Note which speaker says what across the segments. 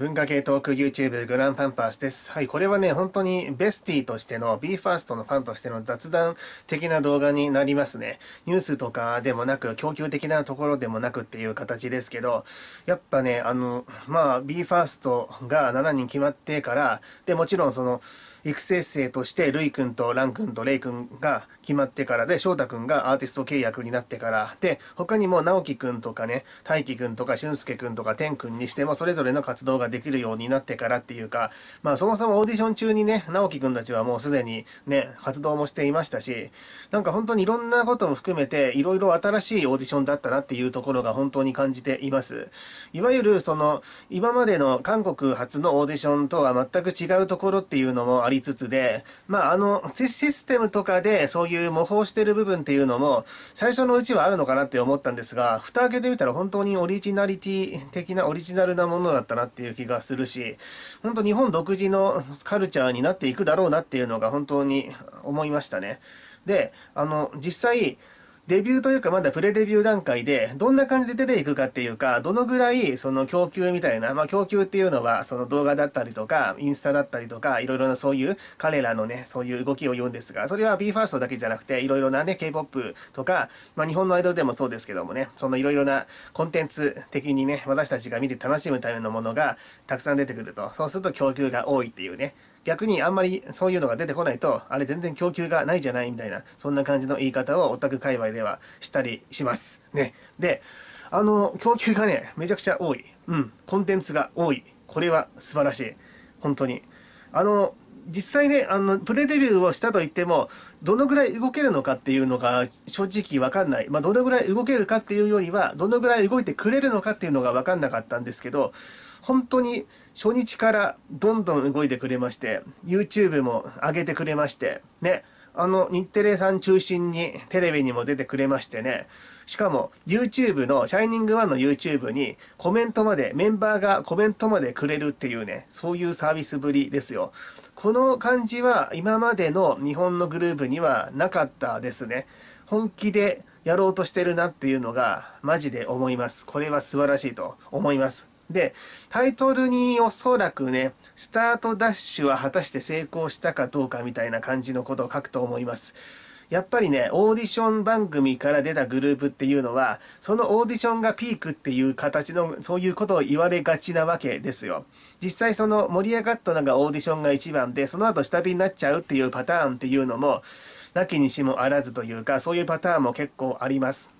Speaker 1: 文化系トーク YouTube グランパンパースです。はい、これはね、本当にベスティとしての BE:FIRST のファンとしての雑談的な動画になりますね。ニュースとかでもなく、供給的なところでもなくっていう形ですけど、やっぱね、あの、まあ BE:FIRST が7人決まってから、で、もちろんその、育成生としてルイ君とラン君とレイ君が決まってからで翔太君がアーティスト契約になってからで他にも直樹君とかね大輝君とか俊介君とか天君にしてもそれぞれの活動ができるようになってからっていうか、まあそもそもオーディション中にね、直樹くんたちはもうすでにね、活動もしていましたし、なんか本当にいろんなことも含めて、いろいろ新しいオーディションだったなっていうところが本当に感じています。いわゆるその、今までの韓国初のオーディションとは全く違うところっていうのもありつつで、まああの、システムとかでそういう模倣してる部分っていうのも、最初のうちはあるのかなって思ったんですが、蓋開けてみたら本当にオリジナリティ的な、オリジナルなものだったなっていう気気がするし、本当日本独自のカルチャーになっていくだろうなっていうのが本当に思いましたね。で、あの、実際、デビューというかまだプレデビュー段階で、どんな感じで出ていくかっていうか、どのぐらいその供給みたいな、まあ供給っていうのはその動画だったりとか、インスタだったりとか、いろいろなそういう彼らのね、そういう動きを言うんですが、それは BE:FIRST だけじゃなくて、いろいろなね、K-POP とか、まあ日本のアイドルでもそうですけどもね、そのいろいろなコンテンツ的にね、私たちが見て楽しむためのものがたくさん出てくると。そうすると供給が多いっていうね、逆にあんまりそういうのが出てこないと、あれ全然供給がないじゃないみたいな、そんな感じの言い方をオタク界隈ではしたりします。ね。で、あの、供給がね、めちゃくちゃ多い。うん。コンテンツが多い。これは素晴らしい。本当に。あの、実際ね、あの、プレデビューをしたといっても、どのぐらい動けるのかっていうのが正直わかんない。まあ、どのぐらい動けるかっていうよりは、どのぐらい動いてくれるのかっていうのがわかんなかったんですけど、本当に初日からどんどん動いてくれまして、YouTube も上げてくれまして、ね、あの、日テレさん中心にテレビにも出てくれましてね、しかも YouTube の、シャイニングワンの YouTube にコメントまで、メンバーがコメントまでくれるっていうね、そういうサービスぶりですよ。この感じは今までの日本のグループにはなかったですね。本気でやろうとしてるなっていうのがマジで思います。これは素晴らしいと思います。で、タイトルにおそらくね、スタートダッシュは果たして成功したかどうかみたいな感じのことを書くと思います。やっぱりね、オーディション番組から出たグループっていうのは、そのオーディションがピークっていう形の、そういうことを言われがちなわけですよ。実際その盛り上がったのがオーディションが一番で、その後下火になっちゃうっていうパターンっていうのも、なきにしもあらずというか、そういうパターンも結構あります。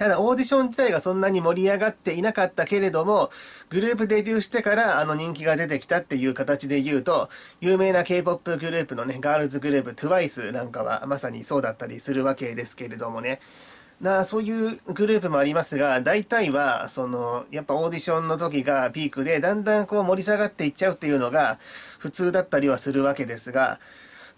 Speaker 1: ただオーディション自体がそんなに盛り上がっていなかったけれども、グループデビューしてからあの人気が出てきたっていう形で言うと、有名な K-POP グループのね、ガールズグループ TWICE なんかはまさにそうだったりするわけですけれどもね。なそういうグループもありますが、大体は、その、やっぱオーディションの時がピークで、だんだんこう盛り下がっていっちゃうっていうのが普通だったりはするわけですが、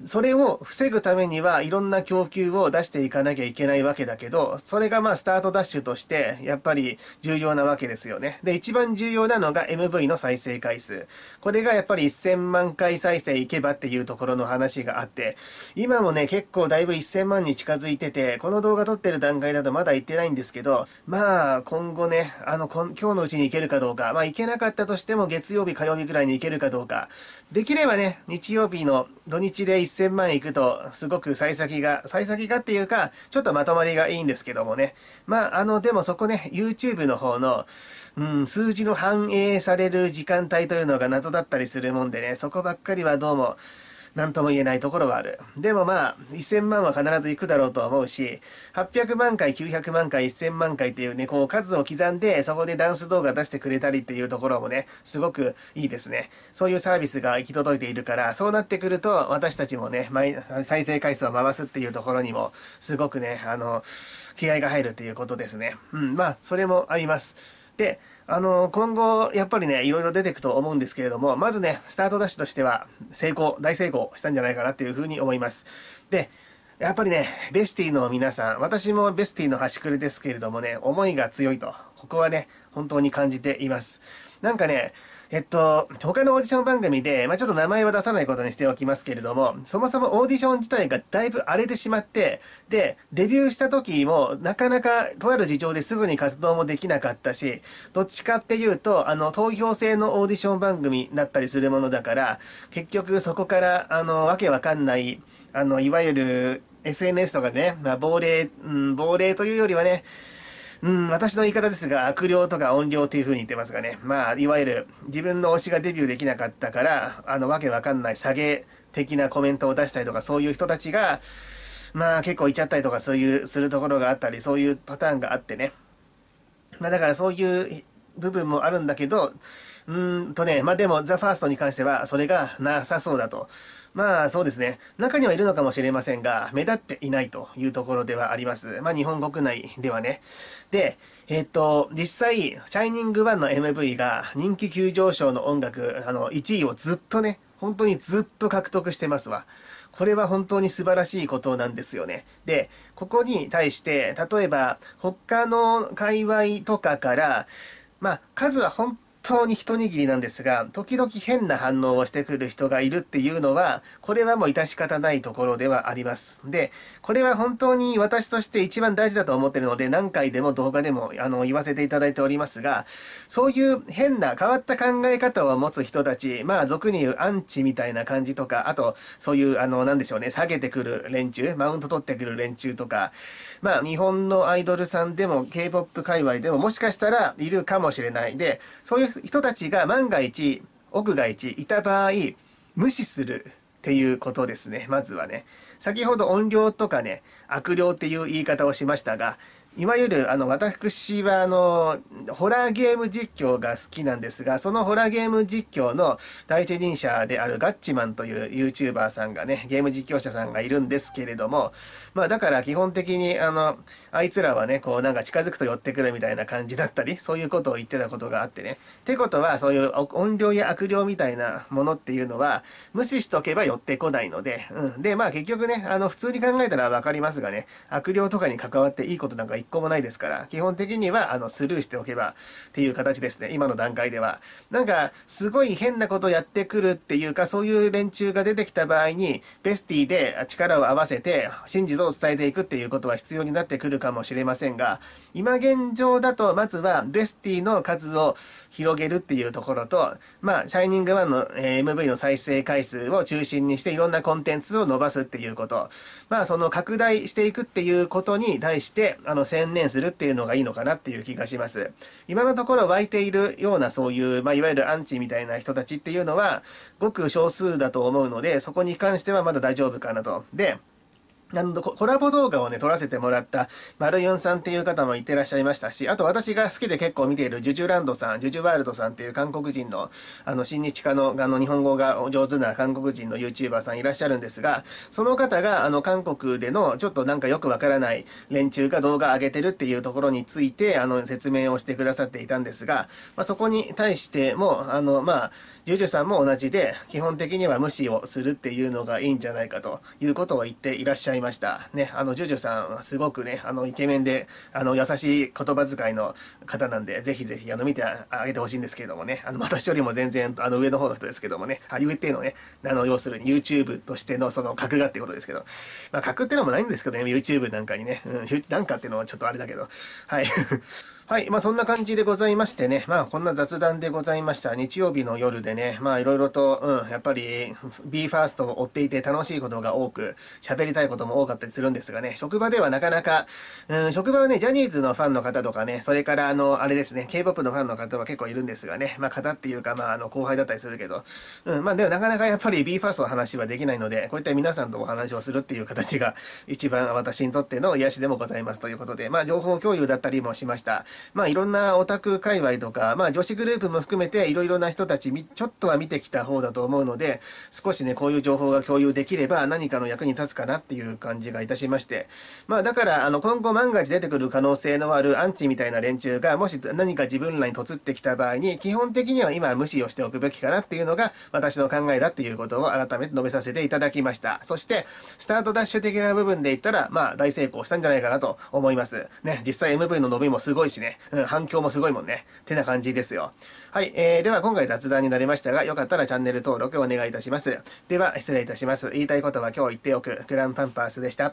Speaker 1: それを防ぐためにはいろんな供給を出していかなきゃいけないわけだけど、それがまあスタートダッシュとしてやっぱり重要なわけですよね。で、一番重要なのが MV の再生回数。これがやっぱり1000万回再生いけばっていうところの話があって、今もね、結構だいぶ1000万に近づいてて、この動画撮ってる段階だとまだ行ってないんですけど、まあ今後ね、あの、今日のうちに行けるかどうか、まあ行けなかったとしても月曜日、火曜日くらいに行けるかどうか、できればね、日曜日の土日で1000 1000万いくと、すごく幸先が、幸先がっていうか、ちょっとまとまりがいいんですけどもね。まあ、あの、でもそこね、YouTube の方の、うん、数字の反映される時間帯というのが謎だったりするもんでね、そこばっかりはどうも、何とも言えないところはある。でもまあ、1000万は必ず行くだろうとは思うし、800万回、900万回、1000万回っていうね、こう数を刻んで、そこでダンス動画出してくれたりっていうところもね、すごくいいですね。そういうサービスが行き届いているから、そうなってくると、私たちもね、再生回数を回すっていうところにも、すごくね、あの、気合が入るっていうことですね。うん、まあ、それもあります。で、あの、今後、やっぱりね、いろいろ出てくと思うんですけれども、まずね、スタートダッシュとしては、成功、大成功したんじゃないかなっていうふうに思います。で、やっぱりね、ベスティの皆さん、私もベスティの端くれですけれどもね、思いが強いと、ここはね、本当に感じています。なんかね、えっと、他のオーディション番組で、まあ、ちょっと名前は出さないことにしておきますけれども、そもそもオーディション自体がだいぶ荒れてしまって、で、デビューした時も、なかなか、とある事情ですぐに活動もできなかったし、どっちかっていうと、あの、投票制のオーディション番組だったりするものだから、結局そこから、あの、わけわかんない、あの、いわゆる、SNS とかね、まあ、亡霊、うん、亡霊というよりはね、うん、私の言い方ですが、悪霊とか怨霊っていう風に言ってますがね、まあ、いわゆる自分の推しがデビューできなかったから、あの、わけわかんない下げ的なコメントを出したりとか、そういう人たちが、まあ結構いちゃったりとか、そういう、するところがあったり、そういうパターンがあってね。まあだからそういう部分もあるんだけど、うんとね、まあでも、ザ・ファーストに関しては、それがなさそうだと。まあそうですね。中にはいるのかもしれませんが、目立っていないというところではあります。まあ日本国内ではね。で、えっと、実際、シャイニング1の MV が人気急上昇の音楽、あの、1位をずっとね、本当にずっと獲得してますわ。これは本当に素晴らしいことなんですよね。で、ここに対して、例えば、他の界隈とかから、まあ、数は本当に一握りなんですが、時々変な反応をしてくる人がいるっていうのは、これはもう致し方ないところではあります。で、これは本当に私として一番大事だと思ってるので、何回でも動画でもあの言わせていただいておりますが、そういう変な変わった考え方を持つ人たち、まあ俗に言うアンチみたいな感じとか、あと、そういう、あの、何でしょうね、下げてくる連中、マウント取ってくる連中とか、まあ日本のアイドルさんでも K-POP 界隈でももしかしたらいるかもしれない。で、そういう人たちが万が一、奥が一、いた場合、無視するっていうことですね。まずはね。先ほど音量とかね、悪霊っていう言い方をしましたが、いわゆるあの私はあのホラーゲーム実況が好きなんですがそのホラーゲーム実況の第一人者であるガッチマンという YouTuber さんがねゲーム実況者さんがいるんですけれどもまあだから基本的にあのあいつらはねこうなんか近づくと寄ってくるみたいな感じだったりそういうことを言ってたことがあってねってことはそういう音量や悪霊みたいなものっていうのは無視しとけば寄ってこないので、うん、でまあ結局ねあの普通に考えたら分かりますがね悪霊とかに関わっていいことなんか一個もないですから、基本的にはあのスルーしておけばっていう形ですね、今の段階では。なんか、すごい変なことやってくるっていうか、そういう連中が出てきた場合に、ベスティで力を合わせて、真実を伝えていくっていうことは必要になってくるかもしれませんが、今現状だと、まずはベスティの数を広げるっていうところと、まあ、シャイニング1の、え MV の再生回数を中心にして、いろんなコンテンツを伸ばすっていうこと。まあ、その拡大していくっていうことに対して、あの、専念するっていうのがいいのかなっていう気がします。今のところ湧いているようなそういう、まあ、いわゆるアンチみたいな人たちっていうのは、ごく少数だと思うので、そこに関してはまだ大丈夫かなと。で、あの、コラボ動画をね、撮らせてもらった、丸ンさんっていう方もいてらっしゃいましたし、あと私が好きで結構見ているジュジュランドさん、ジュジュワールドさんっていう韓国人の、あの、新日家の、あの、日本語がお上手な韓国人の YouTuber さんいらっしゃるんですが、その方が、あの、韓国での、ちょっとなんかよくわからない連中が動画上げてるっていうところについて、あの、説明をしてくださっていたんですが、まあ、そこに対しても、あの、まあ、ジュジュさんも同じで、基本的には無視をするっていうのがいいんじゃないかということを言っていらっしゃいました。ね、あの、ジュジュさんはすごくね、あの、イケメンで、あの、優しい言葉遣いの方なんで、ぜひぜひ、あの、見てあげてほしいんですけれどもね、あの、私よりも全然、あの、上の方の人ですけどもね、あ言うてのね、あの、要するに YouTube としての、その、格がってことですけど、まあ、格ってのもないんですけどね、YouTube なんかにね、うん、なんかっていうのはちょっとあれだけど、はい。はい、まあそんな感じでございましてね、まあこんな雑談でございました。日曜日の夜でね、まあいろいろと、うん、やっぱり BE:FIRST を追っていて楽しいことが多く、喋りたいことも多かったりするんですがね、職場ではなかなか、うん、職場はね、ジャニーズのファンの方とかね、それからあの、あれですね、K-POP のファンの方は結構いるんですがね、まあ方っていうか、まああの後輩だったりするけど、うん、まあでもなかなかやっぱり BE:FIRST の話はできないので、こういった皆さんとお話をするっていう形が一番私にとっての癒しでもございますということで、まあ情報共有だったりもしました。まあ、いろんなオタク界隈とか、まあ、女子グループも含めていろいろな人たち、ちょっとは見てきた方だと思うので、少しね、こういう情報が共有できれば何かの役に立つかなっていう感じがいたしまして、まあ、だから、あの、今後万が一出てくる可能性のあるアンチみたいな連中が、もし何か自分らにつってきた場合に、基本的には今無視をしておくべきかなっていうのが、私の考えだっていうことを改めて述べさせていただきました。そして、スタートダッシュ的な部分で言ったら、まあ、大成功したんじゃないかなと思います。ね、実際 MV の伸びもすごいし、ねね。うん、反響もすごいもんね。ってな感じですよ。はい、えー、では今回雑談になりましたが、よかったらチャンネル登録お願いいたします。では、失礼いたします。言いたいことは今日言っておく。グランパンパースでした。